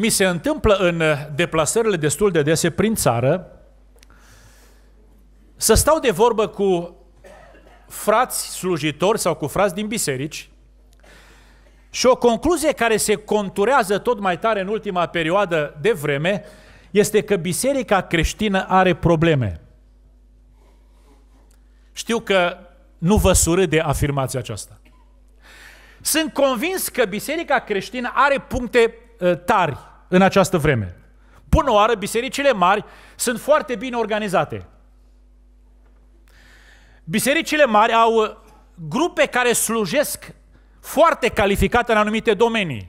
mi se întâmplă în uh, deplasările destul de dese prin țară să stau de vorbă cu frați slujitori sau cu frați din biserici și o concluzie care se conturează tot mai tare în ultima perioadă de vreme este că biserica creștină are probleme. Știu că nu vă surâ de afirmația aceasta. Sunt convins că biserica creștină are puncte uh, tari în această vreme. Până oară, bisericile mari sunt foarte bine organizate. Bisericile mari au grupe care slujesc foarte calificate în anumite domenii.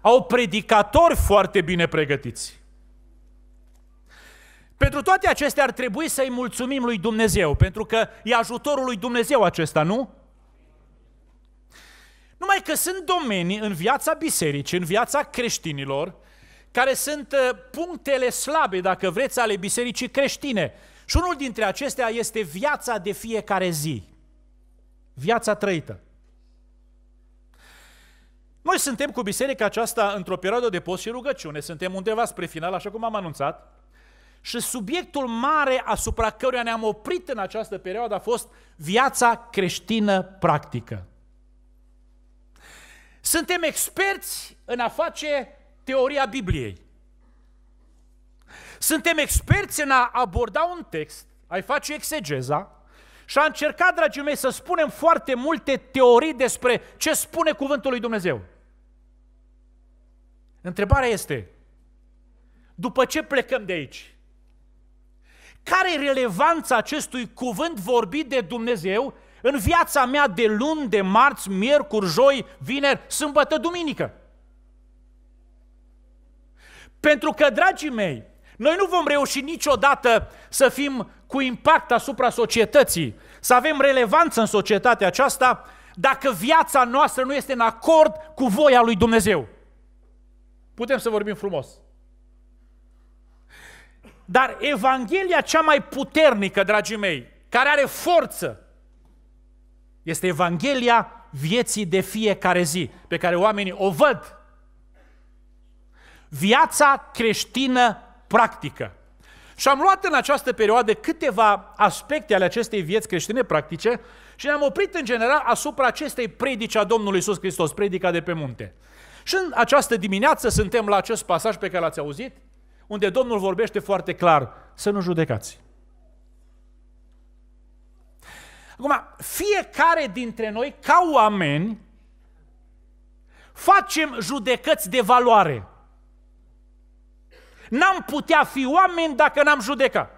Au predicatori foarte bine pregătiți. Pentru toate acestea ar trebui să-i mulțumim lui Dumnezeu, pentru că e ajutorul lui Dumnezeu acesta, nu? Numai că sunt domenii în viața bisericii, în viața creștinilor, care sunt uh, punctele slabe, dacă vreți, ale bisericii creștine. Și unul dintre acestea este viața de fiecare zi. Viața trăită. Noi suntem cu biserica aceasta într-o perioadă de post și rugăciune. Suntem undeva spre final, așa cum am anunțat. Și subiectul mare asupra căruia ne-am oprit în această perioadă a fost viața creștină practică. Suntem experți în a face teoria Bibliei. Suntem experți în a aborda un text, ai face exegeza, și a încercat, dragii mei, să spunem foarte multe teorii despre ce spune cuvântul lui Dumnezeu. Întrebarea este, după ce plecăm de aici? Care e relevanța acestui cuvânt vorbit de Dumnezeu în viața mea de luni, de marți, miercuri, joi, vineri, sâmbătă, duminică? Pentru că, dragii mei, noi nu vom reuși niciodată să fim cu impact asupra societății, să avem relevanță în societatea aceasta, dacă viața noastră nu este în acord cu voia lui Dumnezeu. Putem să vorbim frumos. Dar Evanghelia cea mai puternică, dragii mei, care are forță, este Evanghelia vieții de fiecare zi, pe care oamenii o văd viața creștină practică. Și am luat în această perioadă câteva aspecte ale acestei vieți creștine practice și ne-am oprit în general asupra acestei predici a Domnului Isus Hristos, predica de pe munte. Și în această dimineață suntem la acest pasaj pe care l-ați auzit, unde Domnul vorbește foarte clar, să nu judecați. Acum, fiecare dintre noi, ca oameni, facem judecăți de valoare – N-am putea fi oameni dacă n-am judeca.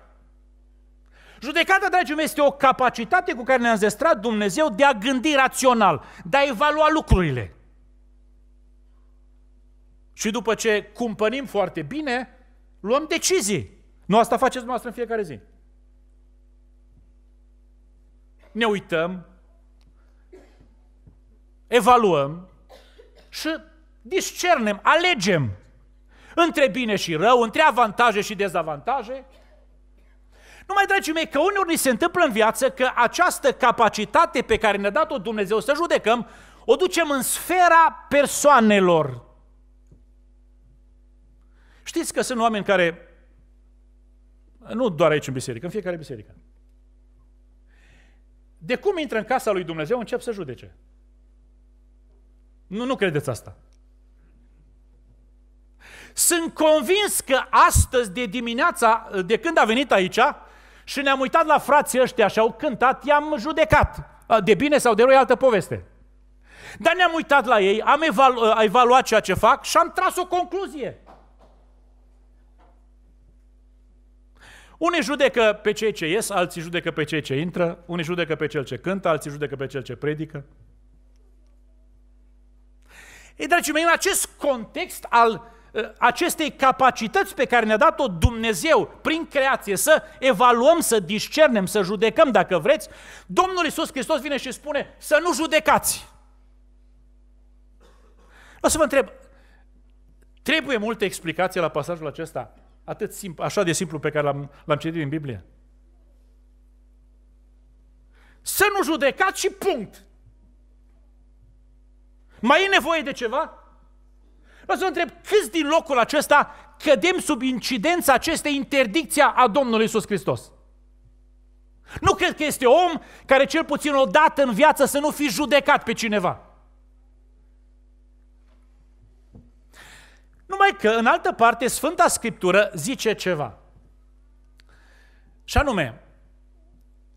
Judecata, dragii mei, este o capacitate cu care ne-a înzestrat Dumnezeu de a gândi rațional, de a evalua lucrurile. Și după ce cumpănim foarte bine, luăm decizii. Nu asta faceți noastră în fiecare zi. Ne uităm, evaluăm și discernem, alegem. Între bine și rău, între avantaje și dezavantaje. Numai, dragii mei, că uneori ni se întâmplă în viață că această capacitate pe care ne-a dat-o Dumnezeu să judecăm, o ducem în sfera persoanelor. Știți că sunt oameni care, nu doar aici în biserică, în fiecare biserică, de cum intră în casa lui Dumnezeu, încep să judece. Nu, nu credeți asta. Sunt convins că astăzi de dimineața, de când a venit aici și ne-am uitat la frații ăștia și au cântat, i-am judecat. De bine sau de rău e altă poveste. Dar ne-am uitat la ei, am evalu- evaluat ceea ce fac și am tras o concluzie. Unii judecă pe cei ce ies, alții judecă pe cei ce intră, unii judecă pe cel ce cântă, alții judecă pe cel ce predică. Ei, dragii mei, în acest context al acestei capacități pe care ne-a dat-o Dumnezeu prin creație, să evaluăm, să discernem, să judecăm dacă vreți, Domnul Isus Hristos vine și spune să nu judecați. O să vă întreb, trebuie multă explicație la pasajul acesta, atât simplu, așa de simplu pe care l-am, l-am citit din Biblie? Să nu judecați și punct. Mai e nevoie de ceva? Vreau să întreb, câți din locul acesta cădem sub incidența acestei interdicții a Domnului Isus Hristos? Nu cred că este om care cel puțin o dată în viață să nu fi judecat pe cineva. Numai că, în altă parte, Sfânta Scriptură zice ceva. Și anume,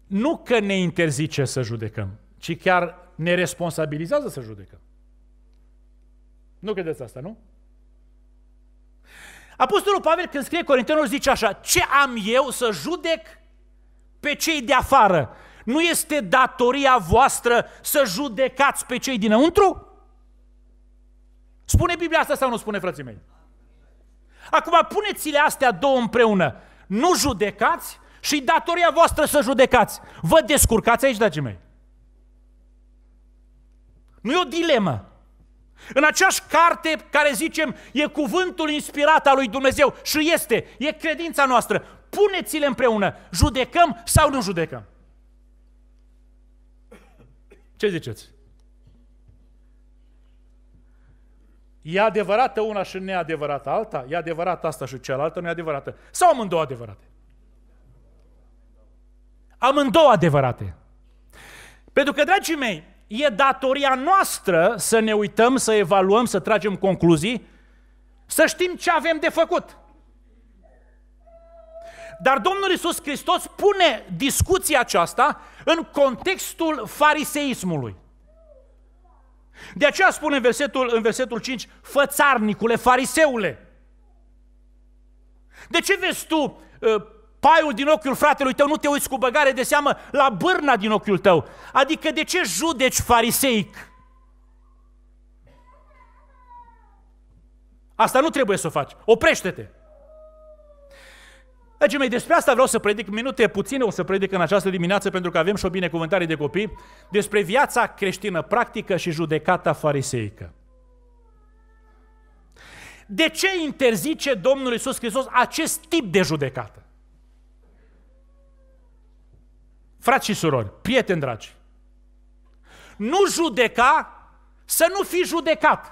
nu că ne interzice să judecăm, ci chiar ne responsabilizează să judecăm. Nu credeți asta, nu? Apostolul Pavel, când scrie Corintenul zice așa, ce am eu să judec pe cei de afară? Nu este datoria voastră să judecați pe cei dinăuntru? Spune Biblia asta sau nu spune, frații mei? Acum puneți-le astea două împreună. Nu judecați și datoria voastră să judecați. Vă descurcați aici, dragii mei. Nu e o dilemă. În aceeași carte care zicem e cuvântul inspirat al lui Dumnezeu și este, e credința noastră. Puneți-le împreună, judecăm sau nu judecăm? Ce ziceți? E adevărată una și neadevărată alta? E adevărată asta și cealaltă nu e adevărată? Sau amândouă adevărate? Amândouă adevărate. Pentru că, dragii mei, e datoria noastră să ne uităm, să evaluăm, să tragem concluzii, să știm ce avem de făcut. Dar Domnul Isus Hristos pune discuția aceasta în contextul fariseismului. De aceea spune în versetul, în versetul 5, fățarnicule, fariseule, de ce vezi tu ă, paiul din ochiul fratelui tău, nu te uiți cu băgare de seamă la bârna din ochiul tău. Adică de ce judeci fariseic? Asta nu trebuie să o faci. Oprește-te! Dragii mei, despre asta vreau să predic minute puține, o să predic în această dimineață pentru că avem și o binecuvântare de copii, despre viața creștină practică și judecata fariseică. De ce interzice Domnul Iisus Hristos acest tip de judecată? Frați și surori, prieteni dragi, nu judeca să nu fii judecat.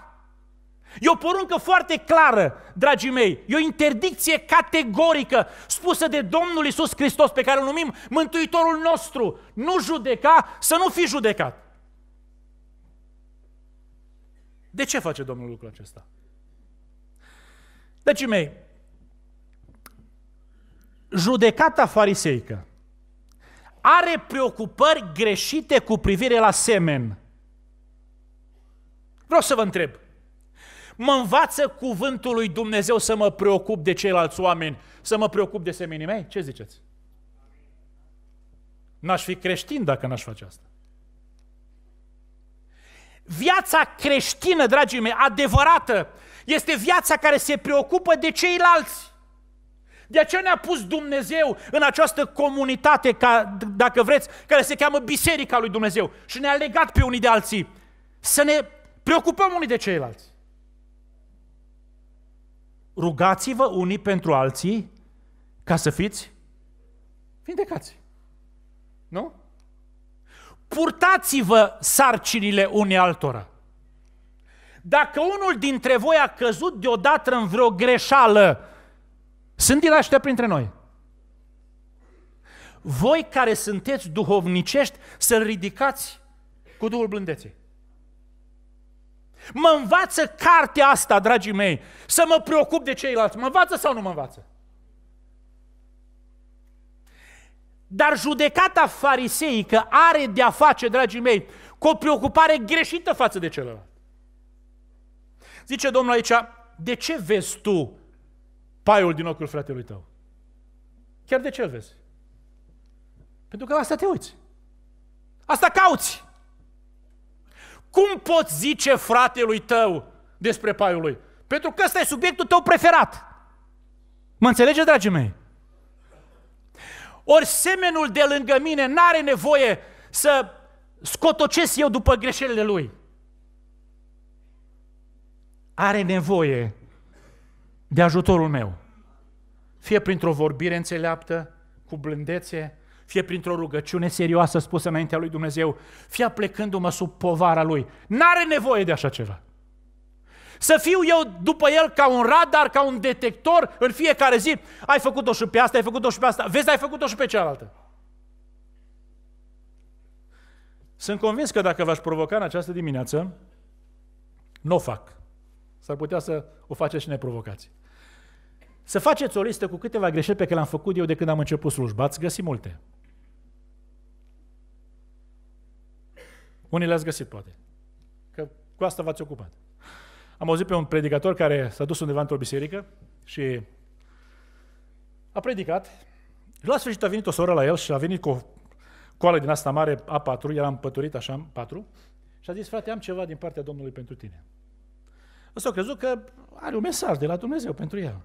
E o poruncă foarte clară, dragii mei. E o interdicție categorică spusă de Domnul Isus Hristos, pe care îl numim Mântuitorul nostru. Nu judeca să nu fii judecat. De ce face Domnul lucrul acesta? Dragii mei, judecata fariseică are preocupări greșite cu privire la semen. Vreau să vă întreb. Mă învață cuvântul lui Dumnezeu să mă preocup de ceilalți oameni, să mă preocup de semenii mei? Ce ziceți? N-aș fi creștin dacă n-aș face asta. Viața creștină, dragii mei, adevărată, este viața care se preocupă de ceilalți. De aceea ne-a pus Dumnezeu în această comunitate, ca, dacă vreți, care se cheamă Biserica lui Dumnezeu și ne-a legat pe unii de alții să ne preocupăm unii de ceilalți. Rugați-vă unii pentru alții ca să fiți vindecați. Nu? Purtați-vă sarcinile unii altora. Dacă unul dintre voi a căzut deodată în vreo greșeală sunt ilaște printre noi. Voi care sunteți duhovnicești, să-l ridicați cu Duhul blândeții. Mă învață cartea asta, dragii mei, să mă preocup de ceilalți. Mă învață sau nu mă învață? Dar judecata fariseică are de-a face, dragii mei, cu o preocupare greșită față de celălalt. Zice Domnul aici, de ce vezi tu paiul din ochiul fratelui tău. Chiar de ce îl vezi? Pentru că la asta te uiți. Asta cauți. Cum poți zice fratelui tău despre paiul lui? Pentru că ăsta e subiectul tău preferat. Mă înțelegeți, dragii mei? Ori semenul de lângă mine n-are nevoie să scotocesc eu după greșelile lui. Are nevoie de ajutorul meu. Fie printr-o vorbire înțeleaptă, cu blândețe, fie printr-o rugăciune serioasă spusă înaintea lui Dumnezeu, fie plecându-mă sub povara lui. N-are nevoie de așa ceva. Să fiu eu după el ca un radar, ca un detector în fiecare zi. Ai făcut-o și pe asta, ai făcut-o și pe asta. Vezi, ai făcut-o și pe cealaltă. Sunt convins că dacă v-aș provoca în această dimineață, nu o fac. S-ar putea să o faceți și neprovocați. provocați. Să faceți o listă cu câteva greșeli pe care le-am făcut eu de când am început slujba. Ați găsit multe. Unii le-ați găsit poate. Că cu asta v-ați ocupat. Am auzit pe un predicator care s-a dus undeva într-o biserică și a predicat. La sfârșit a venit o soră la el și a venit cu o coală din asta mare, A4, el a împăturit așa, 4, și a zis, frate, am ceva din partea Domnului pentru tine. Ăsta a crezut că are un mesaj de la Dumnezeu pentru el.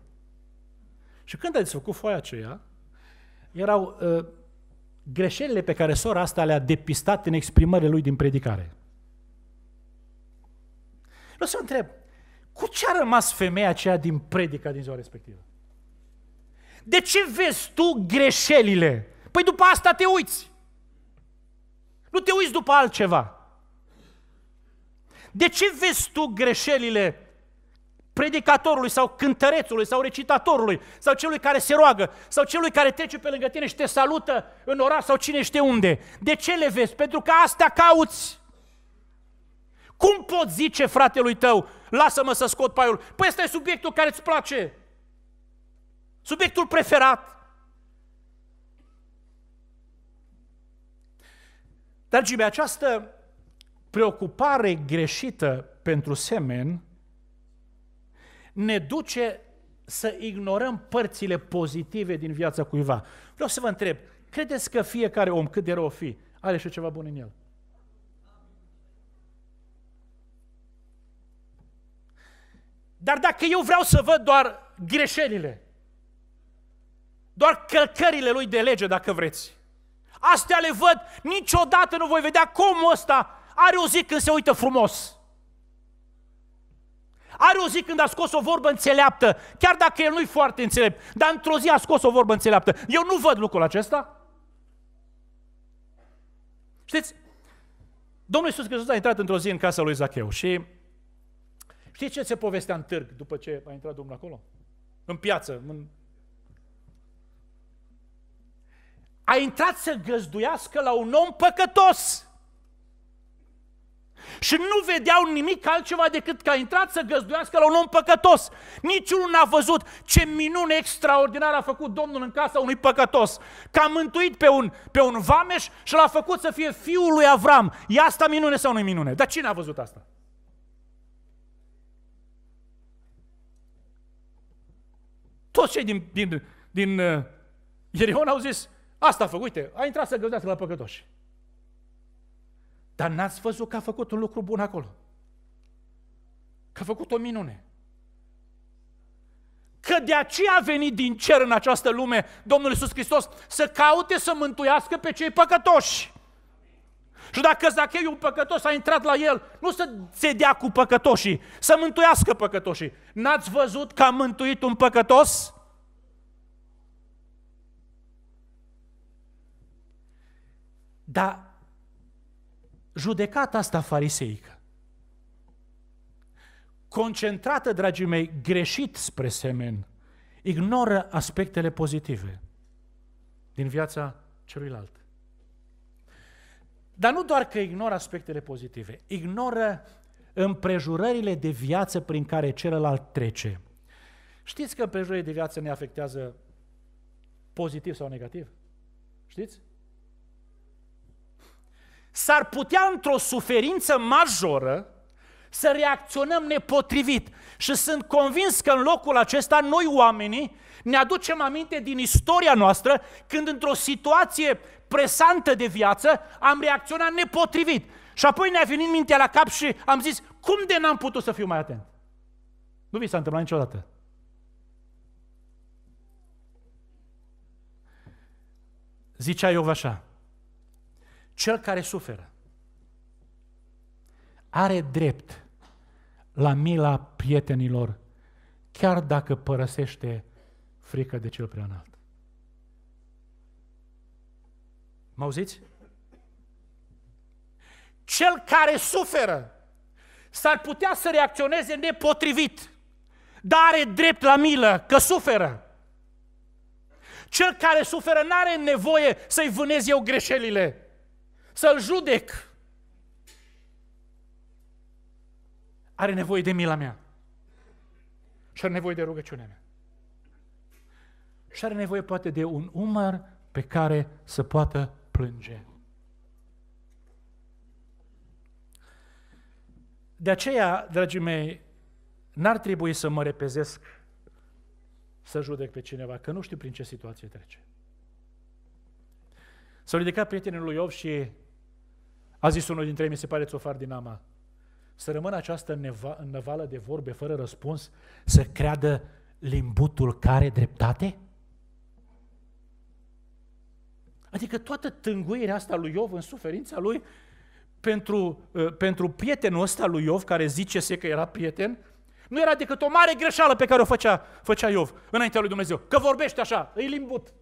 Și când a desfăcut foaia aceea, erau uh, greșelile pe care sora asta le-a depistat în exprimările lui din predicare. Vreau să întreb, cu ce a rămas femeia aceea din predica din ziua respectivă? De ce vezi tu greșelile? Păi după asta te uiți. Nu te uiți după altceva. De ce vezi tu greșelile predicatorului sau cântărețului sau recitatorului sau celui care se roagă sau celui care trece pe lângă tine și te salută în oraș sau cine știe unde. De ce le vezi? Pentru că astea cauți. Cum poți zice fratelui tău, lasă-mă să scot paiul? Păi ăsta e subiectul care îți place. Subiectul preferat. Dragii mei, această preocupare greșită pentru semen ne duce să ignorăm părțile pozitive din viața cuiva. Vreau să vă întreb, credeți că fiecare om, cât de rău fi, are și ceva bun în el? Dar dacă eu vreau să văd doar greșelile, doar călcările lui de lege, dacă vreți, astea le văd, niciodată nu voi vedea cum ăsta are o zi când se uită frumos. Are o zi când a scos o vorbă înțeleaptă, chiar dacă el nu-i foarte înțelept, dar într-o zi a scos o vorbă înțeleaptă. Eu nu văd lucrul acesta. Știți, Domnul Iisus Hristos a intrat într-o zi în casa lui Zacheu și știți ce se povestea în târg după ce a intrat Domnul acolo? În piață, în... A intrat să găzduiască la un om păcătos. Și nu vedeau nimic altceva decât că a intrat să găzduiască la un om păcătos. Niciunul n-a văzut ce minune extraordinară a făcut Domnul în casa unui păcătos. Că a mântuit pe un, pe un vameș și l-a făcut să fie fiul lui Avram. E asta minune sau nu minune? Dar cine a văzut asta? Toți cei din, din, din uh, Ierihon au zis, asta a făcut, uite, a intrat să găzduiască la păcătoși. Dar n-ați văzut că a făcut un lucru bun acolo. Că a făcut o minune. Că de aceea a venit din cer în această lume Domnul Iisus Hristos să caute să mântuiască pe cei păcătoși. Și dacă Zacheu un păcătos a intrat la el, nu să se dea cu păcătoșii, să mântuiască păcătoșii. N-ați văzut că a mântuit un păcătos? Dar judecata asta fariseică, concentrată, dragii mei, greșit spre semen, ignoră aspectele pozitive din viața celuilalt. Dar nu doar că ignoră aspectele pozitive, ignoră împrejurările de viață prin care celălalt trece. Știți că împrejurările de viață ne afectează pozitiv sau negativ? Știți? s-ar putea într-o suferință majoră să reacționăm nepotrivit. Și sunt convins că în locul acesta noi oamenii ne aducem aminte din istoria noastră când într-o situație presantă de viață am reacționat nepotrivit. Și apoi ne-a venit mintea la cap și am zis, cum de n-am putut să fiu mai atent? Nu vi s-a întâmplat niciodată. Zicea Iov așa, cel care suferă are drept la mila prietenilor, chiar dacă părăsește frică de cel prea înalt. Mă auziți? Cel care suferă s-ar putea să reacționeze nepotrivit, dar are drept la milă că suferă. Cel care suferă nu are nevoie să-i vânez eu greșelile să-l judec. Are nevoie de mila mea. Și are nevoie de rugăciunea mea. Și are nevoie poate de un umăr pe care să poată plânge. De aceea, dragii mei, n-ar trebui să mă repezesc să judec pe cineva, că nu știu prin ce situație trece. S-au ridicat prietenii lui Iov și a zis unul dintre ei, mi se pare țofar din ama, să rămână această neva, năvală de vorbe fără răspuns, să creadă limbutul care dreptate? Adică toată tânguirea asta lui Iov în suferința lui, pentru, ă, pentru prietenul ăsta lui Iov, care zice se că era prieten, nu era decât o mare greșeală pe care o făcea, făcea Iov înaintea lui Dumnezeu. Că vorbește așa, îi limbut.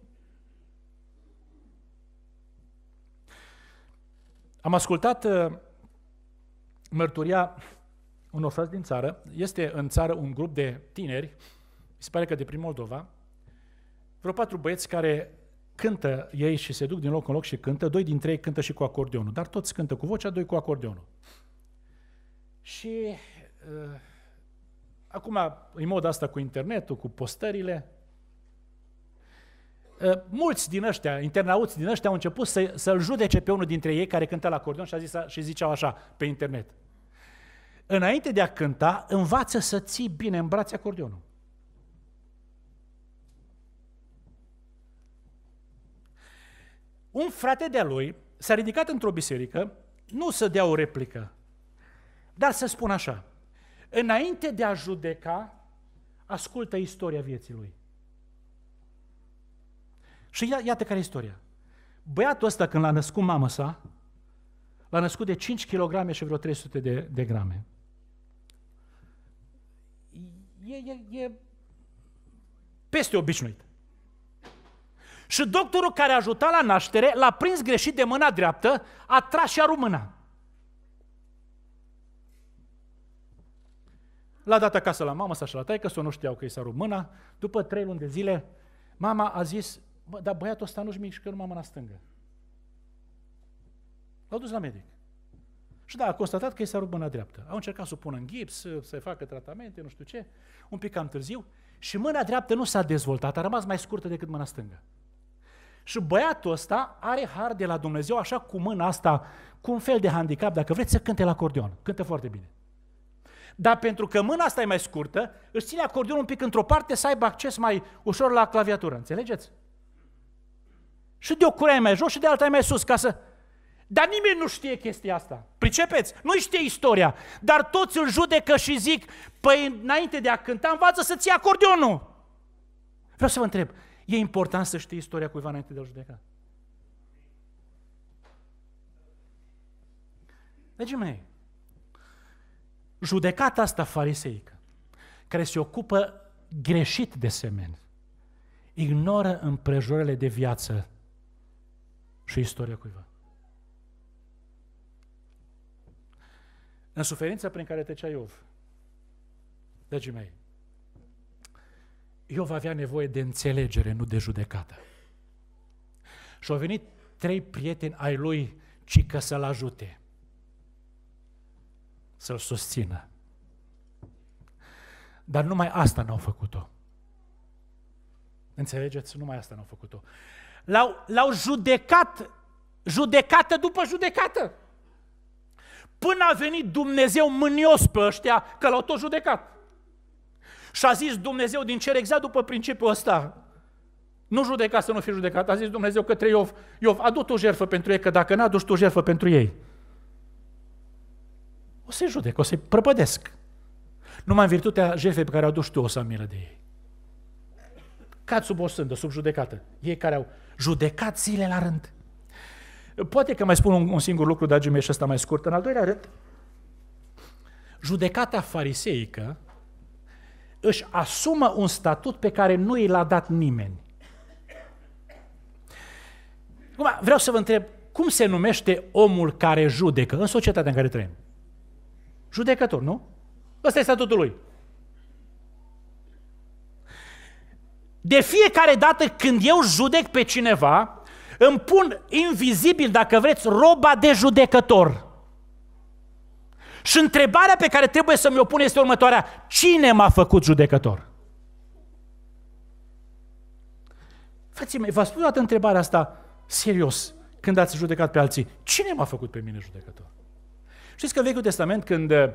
Am ascultat uh, mărturia unor frați din țară. Este în țară un grup de tineri, mi se pare că de prin Moldova, vreo patru băieți care cântă ei și se duc din loc în loc și cântă, doi dintre ei cântă și cu acordeonul, dar toți cântă cu vocea, doi cu acordeonul. Și uh, acum în mod asta cu internetul, cu postările, Eh, mulți din ăștia, internauți din ăștia au început să, să-l judece pe unul dintre ei care cânta la acordeon și, a zis, și ziceau așa pe internet. Înainte de a cânta, învață să ții bine în brațe acordeonul. Un frate de-a lui s-a ridicat într-o biserică, nu să dea o replică, dar să spun așa, înainte de a judeca, ascultă istoria vieții lui. Și iată care e istoria. Băiatul ăsta, când l-a născut mama sa, l-a născut de 5 kg și vreo 300 de, de grame. E, e, e peste obișnuit. Și doctorul care a ajutat la naștere l-a prins greșit de mâna dreaptă, a tras și a rumâna. L-a dat acasă la mamă, s-a și la taică, să nu știau că i s-a rup mâna. După trei luni de zile, mama a zis, Bă, dar băiatul ăsta nu-și mișcă numai mâna stângă. L-au dus la medic. Și da, a constatat că i s-a rupt mâna dreaptă. Au încercat să o pună în gips, să, să facă tratamente, nu știu ce, un pic cam târziu. Și mâna dreaptă nu s-a dezvoltat, a rămas mai scurtă decât mâna stângă. Și băiatul ăsta are har de la Dumnezeu, așa cu mâna asta, cu un fel de handicap, dacă vreți să cânte la acordeon. Cântă foarte bine. Dar pentru că mâna asta e mai scurtă, își ține acordeonul un pic într-o parte să aibă acces mai ușor la claviatură. Înțelegeți? Și de o cură e mai jos și de alta e mai sus, ca să... Dar nimeni nu știe chestia asta. Pricepeți? Nu știe istoria. Dar toți îl judecă și zic, păi înainte de a cânta, învață să ții acordeonul. Vreau să vă întreb, e important să știi istoria cuiva înainte de a judeca? Deci mei, judecata asta fariseică, care se ocupă greșit de semeni, ignoră împrejurările de viață și istoria cuiva. În suferința prin care trecea Iov, dragii mei, Iov avea nevoie de înțelegere, nu de judecată. Și au venit trei prieteni ai lui, ci că să-l ajute, să-l susțină. Dar numai asta n-au făcut-o. Înțelegeți? Numai asta n-au făcut-o. L-au, l-au judecat, judecată după judecată. Până a venit Dumnezeu mânios pe ăștia că l-au tot judecat. Și a zis Dumnezeu din cer exact după principiul ăsta. Nu judeca să nu fi judecat. A zis Dumnezeu către Iov, Iov, adu tu jertfă pentru ei, că dacă n-a aduci tu jertfă pentru ei, o să-i judec, o să-i prăpădesc. Numai în virtutea jefei pe care o aduci tu o să am milă de ei cad sub o sândă, sub judecată. Ei care au judecat zile la rând. Poate că mai spun un, un singur lucru, dragii mei, și ăsta mai scurt. În al doilea rând, judecata fariseică își asumă un statut pe care nu i l-a dat nimeni. Acum, vreau să vă întreb, cum se numește omul care judecă în societatea în care trăim? Judecător, nu? Ăsta e statutul lui. De fiecare dată când eu judec pe cineva, îmi pun invizibil, dacă vreți, roba de judecător. Și întrebarea pe care trebuie să mi-o pun este următoarea. Cine m-a făcut judecător? Frații mei, v-a spus toată întrebarea asta serios când ați judecat pe alții. Cine m-a făcut pe mine judecător? Știți că în Vechiul Testament, când eh,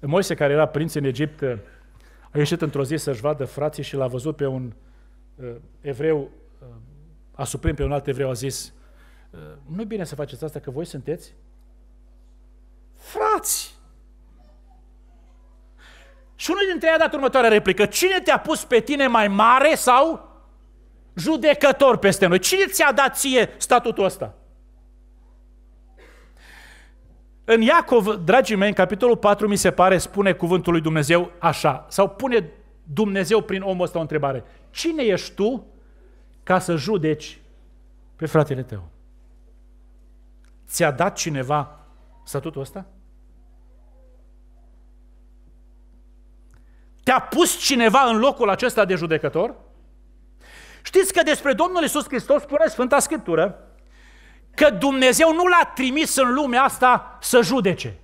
Moise, care era prinț în Egipt, eh, a ieșit într-o zi să-și vadă frații și l-a văzut pe un Uh, evreu uh, a suprim pe un alt evreu, a zis, uh, nu bine să faceți asta că voi sunteți frați. Și unul dintre ei a dat următoarea replică. Cine te-a pus pe tine mai mare sau judecător peste noi? Cine ți-a dat ție statutul ăsta? În Iacov, dragii mei, în capitolul 4, mi se pare, spune cuvântul lui Dumnezeu așa, sau pune Dumnezeu prin omul ăsta o întrebare. Cine ești tu ca să judeci pe fratele tău? Ți-a dat cineva statutul ăsta? Te-a pus cineva în locul acesta de judecător? Știți că despre Domnul Isus Hristos spune Sfânta Scriptură că Dumnezeu nu l-a trimis în lumea asta să judece.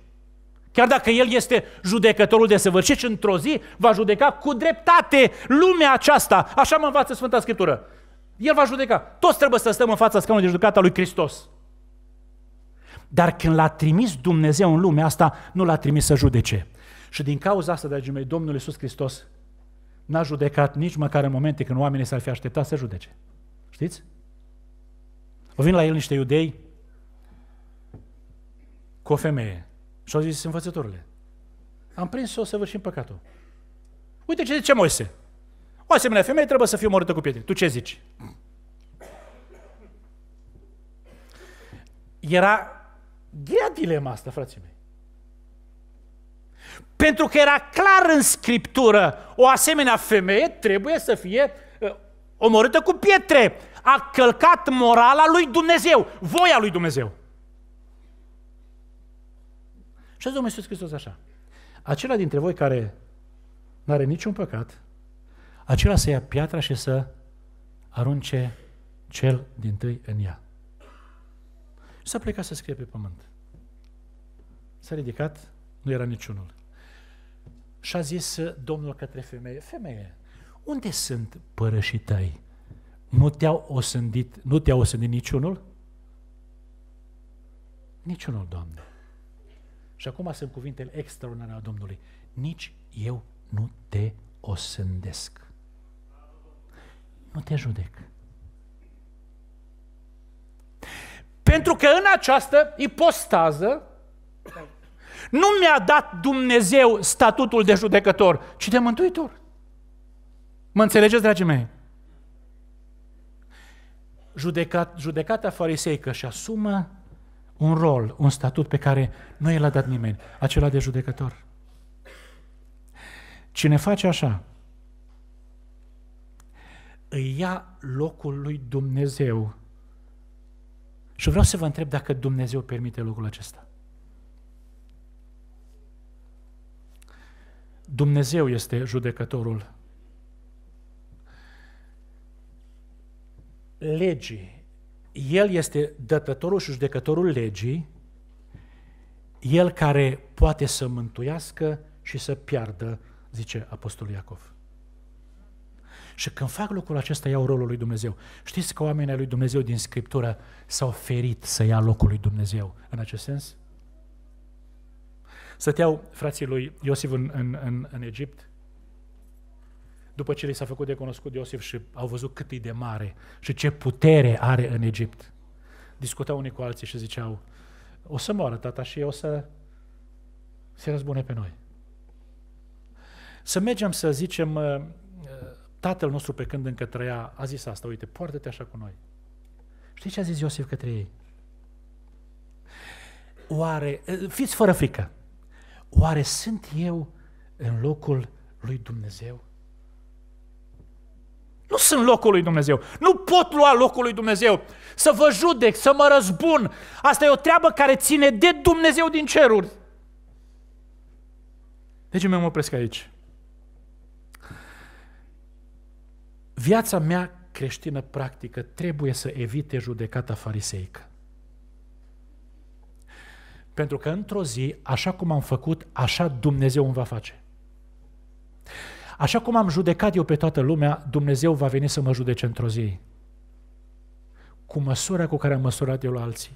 Chiar dacă El este judecătorul de săvârșit într-o zi va judeca cu dreptate lumea aceasta. Așa mă învață Sfânta Scriptură. El va judeca. Toți trebuie să stăm în fața scaunului de judecată al lui Hristos. Dar când l-a trimis Dumnezeu în lumea asta, nu l-a trimis să judece. Și din cauza asta, dragii mei, Domnul Iisus Hristos n-a judecat nici măcar în momente când oamenii s-ar fi așteptat să judece. Știți? O vin la el niște iudei cu o femeie și au zis învățătorile. am prins-o să vârșim păcatul. Uite ce zice Moise. O asemenea femeie trebuie să fie omorâtă cu pietre. Tu ce zici? Era grea dilema asta, frații mei. Pentru că era clar în Scriptură, o asemenea femeie trebuie să fie uh, omorâtă cu pietre. A călcat morala lui Dumnezeu, voia lui Dumnezeu. Și a zis Domnul Iisus Hristos așa, acela dintre voi care nu are niciun păcat, acela să ia piatra și să arunce cel din tâi în ea. Și s-a plecat să scrie pe pământ. S-a ridicat, nu era niciunul. Și a zis Domnul către femeie, femeie, unde sunt părășii tăi? Nu te-au osândit, nu te-au osândit niciunul? Niciunul, Doamne. Și acum sunt cuvintele extraordinare a Domnului. Nici eu nu te osândesc. Nu te judec. Pentru că în această ipostază nu mi-a dat Dumnezeu statutul de judecător, ci de mântuitor. Mă înțelegeți, dragii mei? Judecat, judecata fariseică și asumă un rol, un statut pe care nu i l-a dat nimeni, acela de judecător. Cine face așa, îi ia locul lui Dumnezeu. Și vreau să vă întreb dacă Dumnezeu permite locul acesta. Dumnezeu este judecătorul legii el este dătătorul și judecătorul legii, El care poate să mântuiască și să piardă, zice Apostolul Iacov. Și când fac lucrul acesta, iau rolul lui Dumnezeu. Știți că oamenii lui Dumnezeu din Scriptură s-au ferit să ia locul lui Dumnezeu în acest sens? iau frații lui Iosif în, în, în, în Egipt după ce li s-a făcut de cunoscut Iosif și au văzut cât e de mare și ce putere are în Egipt, discutau unii cu alții și ziceau, o să moară tata și o să se răzbune pe noi. Să mergem să zicem, ă, tatăl nostru pe când încă trăia, a zis asta, uite, poartă-te așa cu noi. Știi ce a zis Iosif către ei? Oare, ă, fiți fără frică, oare sunt eu în locul lui Dumnezeu? Nu sunt locul lui Dumnezeu. Nu pot lua locul lui Dumnezeu. Să vă judec, să mă răzbun. Asta e o treabă care ține de Dumnezeu din ceruri. Deci eu mă opresc aici. Viața mea creștină practică trebuie să evite judecata fariseică. Pentru că într-o zi, așa cum am făcut, așa Dumnezeu îmi va face. Așa cum am judecat eu pe toată lumea, Dumnezeu va veni să mă judece într-o zi. Cu măsura cu care am măsurat eu la alții.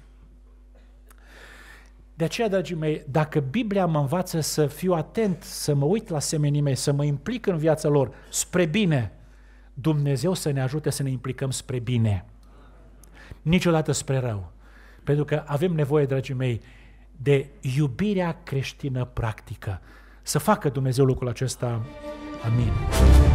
De aceea, dragii mei, dacă Biblia mă învață să fiu atent, să mă uit la semenii mei, să mă implic în viața lor spre bine, Dumnezeu să ne ajute să ne implicăm spre bine. Niciodată spre rău. Pentru că avem nevoie, dragii mei, de iubirea creștină practică. Să facă Dumnezeu lucrul acesta Amin.